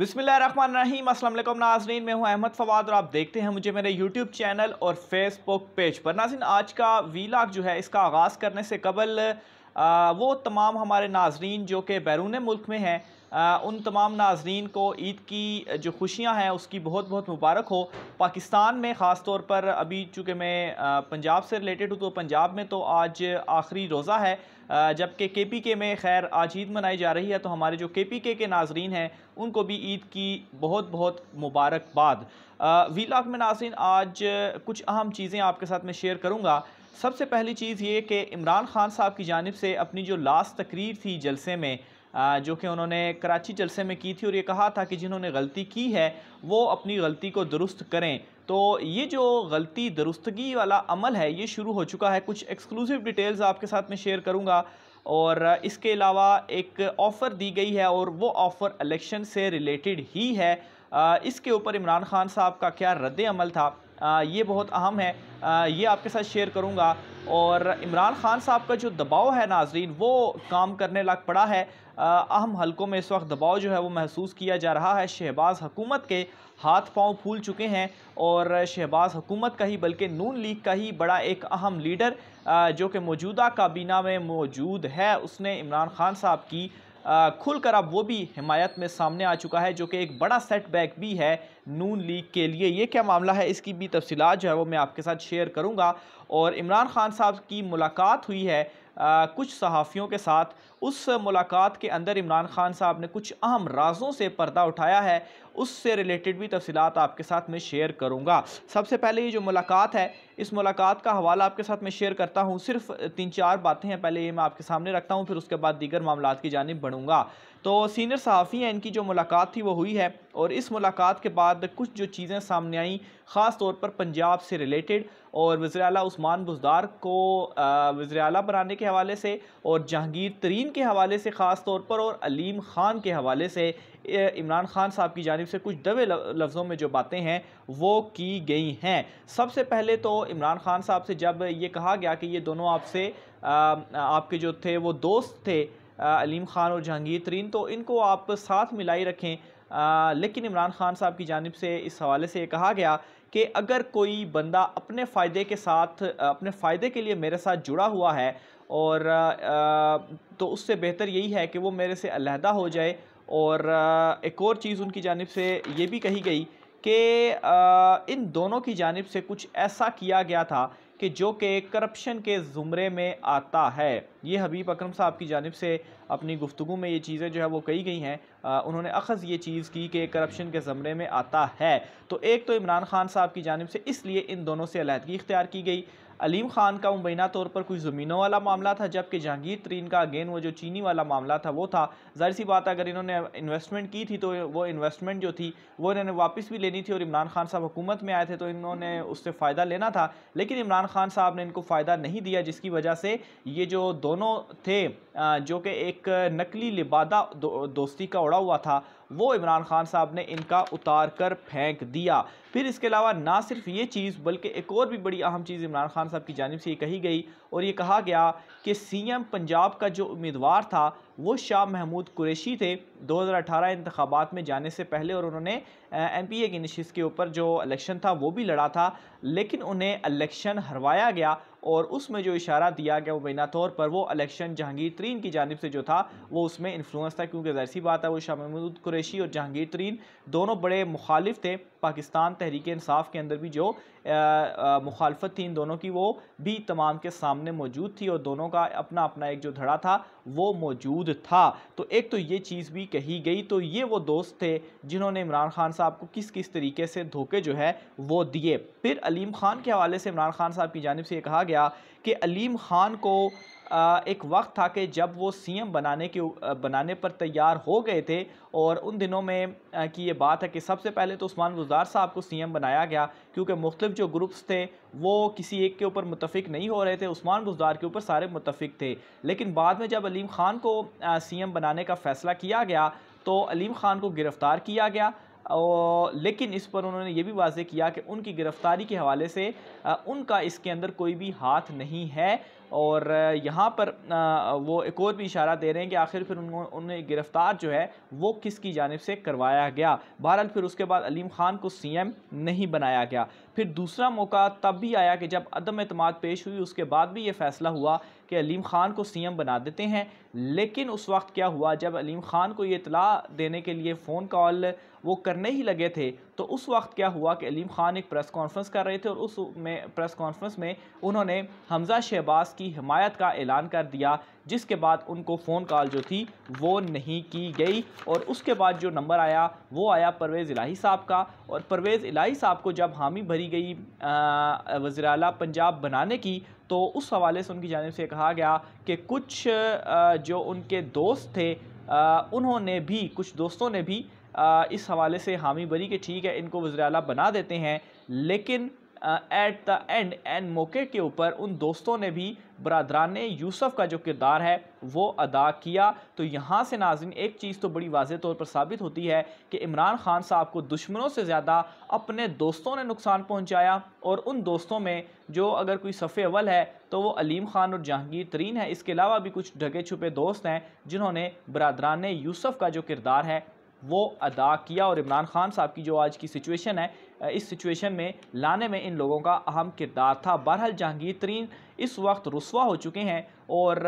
बिसमीम असल नाजरीन मैं हूँ अहमद फवाद और आप देखते हैं मुझे मेरे यूट्यूब चैनल और फेसबुक पेज पर नाजिन आज का वीलाग जो है इसका आगाज़ करने से कबल आ, वो तमाम हमारे नाजरीन जो कि बैरून मुल्क में हैं उन तमाम नाजरन को ईद की जो खुशियाँ हैं उसकी बहुत बहुत मुबारक हो पाकिस्तान में ख़ास तौर पर अभी चूँकि मैं पंजाब से रिलेटेड हूँ तो पंजाब में तो आज आखिरी रोज़ा है जबकि के पी के में खैर आज ईद मनाई जा रही है तो हमारे जो के पी के के नाजरन हैं उनको भी ईद की बहुत बहुत मुबारकबाद वी लाख में नाजरन आज कुछ अहम चीज़ें आपके साथ मैं शेयर करूँगा सबसे पहली चीज़ ये कि इमरान खान साहब की जानब से अपनी जो लास्ट तकरीर थी जलसे में जो कि उन्होंने कराची जलसे में की थी और ये कहा था कि जिन्होंने गलती की है वो अपनी गलती को दुरुस्त करें तो ये जो गलती दुरुस्तगी वाला अमल है ये शुरू हो चुका है कुछ एक्सक्लूसिव डिटेल्स आपके साथ में शेयर करूँगा और इसके अलावा एक ऑफ़र दी गई है और वो ऑफ़र इलेक्शन से रिलेटेड ही है इसके ऊपर इमरान खान साहब का क्या रद्द अमल था ये बहुत अहम है ये आपके साथ शेयर करूँगा और इमरान खान साहब का जो दबाव है नाजरीन वो काम करने लग पड़ा है अहम हलकों में इस वक्त दबाव जो है वो महसूस किया जा रहा है शहबाज हकूमत के हाथ पांव फूल चुके हैं और शहबाज हकूमत का ही बल्कि नून लीग का ही बड़ा एक अहम लीडर जो कि मौजूदा काबीना में मौजूद है उसने इमरान खान साहब की खुलकर अब वो भी हिमायत में सामने आ चुका है जो कि एक बड़ा सेटबैक भी है नून लीग के लिए ये क्या मामला है इसकी भी तफसीत जो है वो मैं आपके साथ शेयर करूँगा और इमरान खान साहब की मुलाकात हुई है आ, कुछ सहाफ़ियों के साथ उस मुलाकात के अंदर इमरान खान साहब ने कुछ अहम राजों से पर्दा उठाया है उससे रिलेटेड भी तफसीत आपके साथ मैं शेयर करूँगा सबसे पहले ये जो मुलाकात है इस मुलाकात का हवाला आपके साथ मैं शेयर करता हूँ सिर्फ तीन चार बातें हैं पहले ये मैं आपके सामने रखता हूँ फिर उसके बाद दीगर मामला की जानब बढ़ूँगा तो सीनियर सहाफ़ी हैं इनकी जो मुलाकात थी वो हुई है और इस मुलाकात के बाद कुछ जो चीज़ें सामने आईं ख़ास तौर पर पंजाब से रिलेटेड और वज़र अला उस्मान बुजदार को वज़र अला बनाने के हवाले से और जहांगीर तरीन के हवाले से ख़ास तौर पर और अलीम ख़ान के हवाले से इमरान खान साहब की जानब से कुछ दबे लफ्ज़ों में जो बातें हैं वो की गई हैं सबसे पहले तो इमरान खान साहब से जब ये कहा गया कि ये दोनों आपसे आपके जो थे वो दोस्त थे अलीम ख़ान और जहांगीर तरीन तो इनको आप साथ मिलाई रखें आ, लेकिन इमरान खान साहब की जानब से इस हवाले से ये कहा गया कि अगर कोई बंदा अपने फ़ायदे के साथ अपने फ़ायदे के लिए मेरे साथ जुड़ा हुआ है और आ, तो उससे बेहतर यही है कि वो मेरे से अलहदा हो जाए और आ, एक और चीज़ उनकी जानब से ये भी कही गई कि इन दोनों की जानब से कुछ ऐसा किया गया था कि जो कि करप्शन के ज़ुमरे में आता है ये हबीब अकरम साहब की जानब से अपनी गुफ्तु में ये चीज़ें जो है वो कही गई हैं उन्होंने अखज़ ये चीज़ की कि करप्शन के ज़मरे में आता है तो एक तो इमरान खान साहब की जानब से इसलिए इन दोनों से अलीहदगी इख्तियार की गई अलीम खान का मुबैना तौर पर कुछ ज़मीनों वाला मामला था जबकि जहांगीर तरीन का अगेन वो जो चीनी वाला मामला था वो था जाहिर सी बात अगर इन्होंने इन्वेस्टमेंट की थी तो वो इन्वेस्टमेंट जो थी वो इन्होंने वापस भी लेनी थी और इमरान खान साहब हुकूमत में आए थे तो इन्होंने उससे फ़ायदा लेना था लेकिन इमरान खान साहब ने इनको फ़ायदा नहीं दिया जिसकी वजह से ये जो दोनों थे जो कि एक नकली लिबादा दोस्ती का उड़ा हुआ था वो इमरान खान साहब ने इनका उतार कर फेंक दिया फिर इसके अलावा ना सिर्फ ये चीज़ बल्कि एक और भी बड़ी अहम चीज़ इमरान खान साहब की जानब से ये कही गई और ये कहा गया कि सीएम पंजाब का जो उम्मीदवार था वो शाह महमूद कुरैशी थे 2018 इंतबात में जाने से पहले और उन्होंने एम पी ए की नशिश के ऊपर जो इलेक्शन था वो भी लड़ा था लेकिन उन्हें इलेक्शन हरवाया गया और उसमें जो इशारा दिया गया वो तौर पर वो इलेक्शन जहांगीर तरीन की जानब से जो था वो उसमें इन्फ्लुएंस था क्योंकि जहर सी बात है वो शाह महमूद कुरैशी और जहांगीर तरीन दोनों बड़े मुखालिफ थे पाकिस्तान तहरीक इंसाफ के अंदर भी जो मुखालफत थी इन दोनों की वो भी तमाम के सामने मौजूद थी और दोनों का अपना अपना एक जो धड़ा था वो मौजूद था तो एक तो ये चीज़ भी कही गई तो ये वो दोस्त थे जिन्होंने इमरान खान साहब को किस किस तरीके से धोखे जो है वो दिए फिर अलीम खान के हवाले से इमरान खान साहब की जानब से ये कहा गया कि अलीम खान को एक वक्त था कि जब वो सीएम बनाने के बनाने पर तैयार हो गए थे और उन दिनों में की ये बात है कि सबसे पहले तो उस्मान गुजार साहब को सीएम बनाया गया क्योंकि मुख्तलिफ जो ग्रुप्स थे वो किसी एक के ऊपर मुतफिक नहीं हो रहे थे उस्मान गुजार के ऊपर सारे मुतफिक थे लेकिन बाद में जब अलीम ख़ान को सी बनाने का फ़ैसला किया गया तो अलीम ख़ान को गिरफ़्तार किया गया और लेकिन इस पर उन्होंने ये भी वाजे किया कि उनकी गिरफ़्तारी के हवाले से उनका इसके अंदर कोई भी हाथ नहीं है और यहाँ पर वो एक और भी इशारा दे रहे हैं कि आखिर फिर उन्हें गिरफ़्तार जो है वो किसकी जानब से करवाया गया बहरहाल फिर उसके बाद अलीम ख़ान को सी एम नहीं बनाया गया फिर दूसरा मौका तब भी आया कि जब अदम अतमाद पेश हुई उसके बाद भी ये फैसला हुआ कि अलीम ख़ान को सीएम बना देते हैं लेकिन उस वक्त क्या हुआ जब अलीम ख़ान को ये इतला देने के लिए फ़ोन कॉल वो करने ही लगे थे तो उस वक्त क्या हुआ कि अलीम ख़ान एक प्रेस कॉन्फ्रेंस कर रहे थे और उस में प्रेस कॉन्फ्रेंस में उन्होंने हमज़ा शहबाज की हमायत का ऐलान कर दिया जिसके बाद उनको फ़ोन कॉल जो थी वो नहीं की गई और उसके बाद जो नंबर आया वो आया परवेज़ इलाही साहब का और परवेज़ इलाही साहब को जब हामी भरी गई वज़र पंजाब बनाने की तो उस हवाले से उनकी जानब से कहा गया कि कुछ जो उनके दोस्त थे उन्होंने भी कुछ दोस्तों ने भी इस हवाले से हामी भरी कि ठीक है इनको वज़ी बना देते हैं लेकिन एट द एंड एंड मौके के ऊपर उन दोस्तों ने भी बरदरान यूसफ़ का जो किरदार है वो अदा किया तो यहाँ से नाजिन एक चीज़ तो बड़ी वाज तौर पर साबित होती है कि इमरान खान साहब को दुश्मनों से ज़्यादा अपने दोस्तों ने नुकसान पहुँचाया और उन दोस्तों में जो अगर कोई सफ़े अवल है तो वो अलीम खान और जहांगीर तरीन है इसके अलावा भी कुछ ढगे छुपे दोस्त हैं जिन्होंने बरदरान यूसफ़ का जो किरदार है वो अदा किया और इमरान खान साहब की जो आज की सिचुएशन है इस सिचुएशन में लाने में इन लोगों का अहम किरदार था बहरहाल जहांगीर तरीन इस वक्त रसवा हो चुके हैं और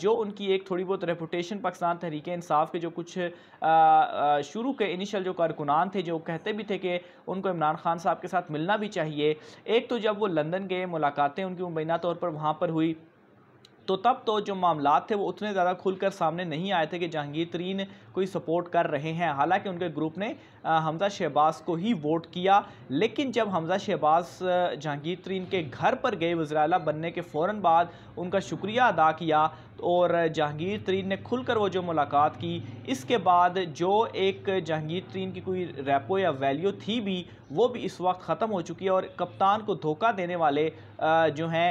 जो उनकी एक थोड़ी बहुत रेपुटेशन पाकिस्तान तहरीक इंसाफ के जो कुछ शुरू के इनिशियल जो कारकुनान थे जो कहते भी थे कि उनको इमरान खान साहब के साथ मिलना भी चाहिए एक तो जब वो लंदन गए मुलाकातें उनकी मुबैना तौर पर वहाँ पर हुई तो तब तो जो मामला थे वो उतने ज़्यादा खुलकर सामने नहीं आए थे कि जहांगीर तरीन कोई सपोर्ट कर रहे हैं हालांकि उनके ग्रुप ने हमज़ा शहबाज को ही वोट किया लेकिन जब हमज़ा शहबाज जहांगीर तरीन के घर पर गए वजराला बनने के फ़ौर बाद उनका शुक्रिया अदा किया और जहांगीर तरीन ने खुलकर वो जो मुलाकात की इसके बाद जो एक जहांगीर तरीन की कोई रेपो या वैल्यू थी भी वो भी इस वक्त ख़त्म हो चुकी है और कप्तान को धोखा देने वाले जो हैं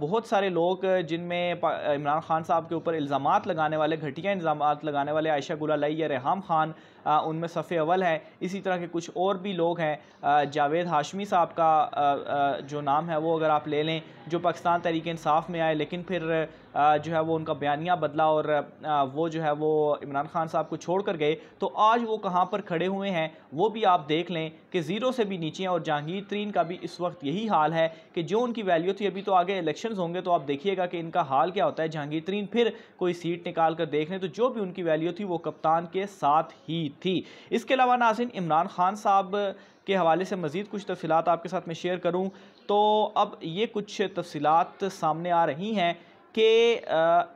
बहुत सारे लोग जिनमें इमरान खान साहब के ऊपर इल्ज़ाम लगाने वाले घटिया इल्ज़ाम लगाने वाले आयशा गुलाई या रेहम खान उनमें सफ़े अवल है इसी तरह के कुछ और भी लोग हैं जावेद हाशमी साहब का जो नाम है वो अगर आप ले लें जो पाकिस्तान तहरीक इंसाफ में आए लेकिन फिर जो है वो उनका बयानिया बदला और वो जो है वो इमरान खान साहब को छोड़ कर गए तो आज वो कहाँ पर खड़े हुए हैं वो भी आप देख लें कि ज़ीरो से भी नीचे हैं और जहांगीर तरीन का भी इस वक्त यही हाल है कि जो उनकी वैल्यू थी अभी तो आगे इलेक्शन होंगे तो आप देखिएगा कि इनका हाल क्या होता है जहांगीर तरीन फिर कोई सीट निकाल कर देख लें तो जो भी उनकी वैल्यू थी वो कप्तान के साथ ही थी इसके अलावा नाजिन इमरान खान साहब के हवाले से मज़ीद कुछ तफसीत आपके साथ में शेयर करूँ तो अब ये कुछ तफसीत सामने आ रही हैं कि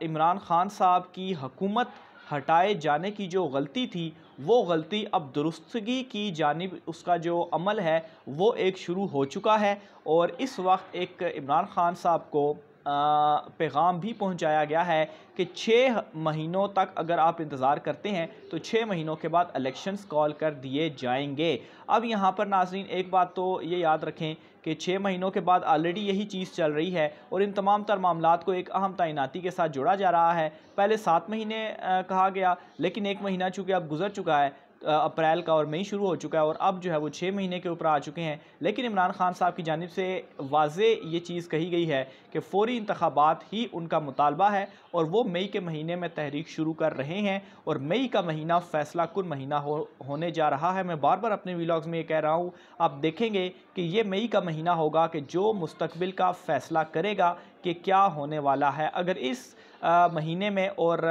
इमरान खान साहब की हकूमत हटाए जाने की जो गलती थी वो गलती अब दुरुस्तगी की जानब उसका जो अमल है वो एक शुरू हो चुका है और इस वक्त एक इमरान खान साहब को पैगाम भी पहुंचाया गया है कि छः महीनों तक अगर आप इंतज़ार करते हैं तो छः महीनों के बाद इलेक्शंस कॉल कर दिए जाएंगे अब यहाँ पर नाजरीन एक बात तो ये याद रखें कि छः महीनों के बाद ऑलरेडी यही चीज़ चल रही है और इन तमाम तर मामला को एक अहम तैनाती के साथ जोड़ा जा रहा है पहले सात महीने कहा गया लेकिन एक महीना चूँकि अब गुजर चुका है अप्रैल का और मई शुरू हो चुका है और अब जो है वो छः महीने के ऊपर आ चुके हैं लेकिन इमरान खान साहब की जानब से वाज ये चीज़ कही गई है कि फौरी इंतबात ही उनका मुतालबा है और वो मई के महीने में तहरीक शुरू कर रहे हैं और मई का महीना फैसला कुल महीना हो, होने जा रहा है मैं बार बार अपने व्लाग्स में ये कह रहा हूँ आप देखेंगे कि ये मई का महीना होगा कि जो मुस्तबिल का फ़ैसला करेगा कि क्या होने वाला है अगर इस आ, महीने में और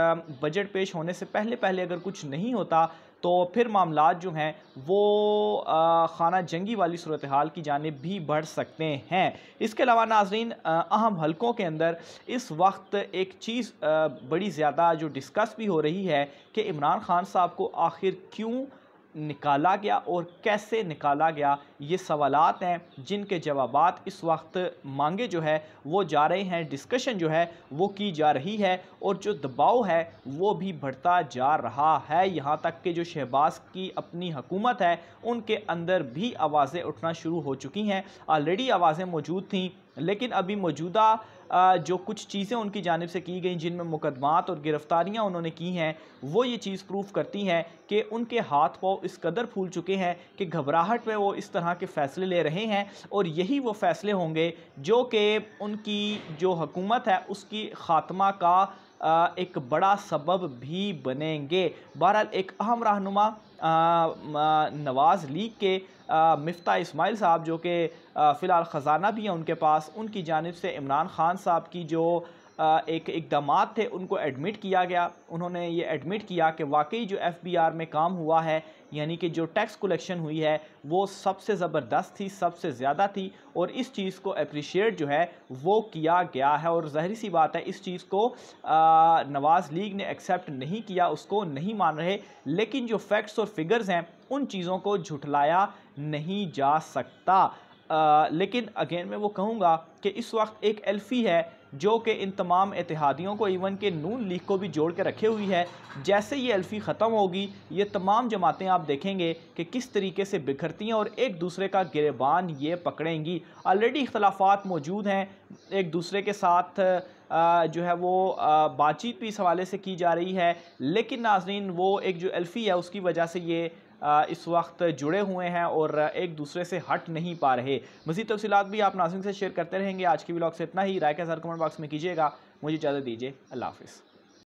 बजट पेश होने से पहले पहले अगर कुछ नहीं होता तो फिर मामला जो हैं वो खाना जंगी वाली सूरत हाल की जानब भी बढ़ सकते हैं इसके अलावा नाजरीन अहम हलकों के अंदर इस वक्त एक चीज़ बड़ी ज़्यादा जो डिस्कस भी हो रही है कि इमरान खान साहब को आखिर क्यों निकाला गया और कैसे निकाला गया ये सवालत हैं जिनके जवाब इस वक्त मांगे जो है वो जा रहे हैं डिस्कशन जो है वो की जा रही है और जो दबाव है वो भी बढ़ता जा रहा है यहाँ तक कि जो शहबाज की अपनी हुकूमत है उनके अंदर भी आवाज़ें उठना शुरू हो चुकी हैं ऑलरेडी आवाज़ें मौजूद थी लेकिन अभी मौजूदा जो कुछ चीज़ें उनकी जानब से की गई जिनमें मुकदमात और गिरफ़्तारियाँ उन्होंने की हैं वो ये चीज़ प्रूफ करती हैं कि उनके हाथ पाँव इस कदर फूल चुके हैं कि घबराहट में वो इस तरह के फ़ैसले ले रहे हैं और यही वो फ़ैसले होंगे जो कि उनकी जो हकूमत है उसकी ख़ात्मा का एक बड़ा सबब भी बनेंगे बहरहाल एक अहम रहनुमा नवाज़ लीग के मफ्ता इस्माइल साहब जो कि फ़िलहाल ख़जाना भी हैं उनके पास उनकी जानब से इमरान ख़ान साहब की जो एक इकदाम थे उनको एडमिट किया गया उन्होंने ये एडमिट किया कि वाकई जो एफ बी आर में काम हुआ है यानी कि जो टैक्स कलेक्शन हुई है वो सबसे ज़बरदस्त थी सबसे ज़्यादा थी और इस चीज़ को अप्रिशिएट जो है वो किया गया है और जहरी सी बात है इस चीज़ को नवाज़ लीग ने एक्सेप्ट नहीं किया उसको नहीं मान रहे लेकिन जो फैक्ट्स और फिगर्स हैं उन चीज़ों को झुठलाया नहीं जा सकता आ, लेकिन अगेन मैं वो कहूँगा कि इस वक्त एक एल्फ़ी है जो कि इन तमाम इतिहादियों को इवन के नून लीग को भी जोड़ के रखे हुई है जैसे ये एल्फ़ी ख़त्म होगी ये तमाम जमातें आप देखेंगे कि किस तरीके से बिखरती हैं और एक दूसरे का गिरबान ये पकड़ेंगी ऑलरेडी इख्लाफात मौजूद हैं एक दूसरे के साथ जो है वो बातचीत भी इस हवाले से की जा रही है लेकिन नाजरीन वो एक जो एल्फ़ी है उसकी वजह से ये इस वक्त जुड़े हुए हैं और एक दूसरे से हट नहीं पा रहे मजीद तफसीत भी आप नाजिन से शेयर करते रहेंगे आज के ब्लॉग से इतना ही राय का सर कमेंट बॉक्स में कीजिएगा मुझे इजाज़त दीजिए अल्लाह हाफिज़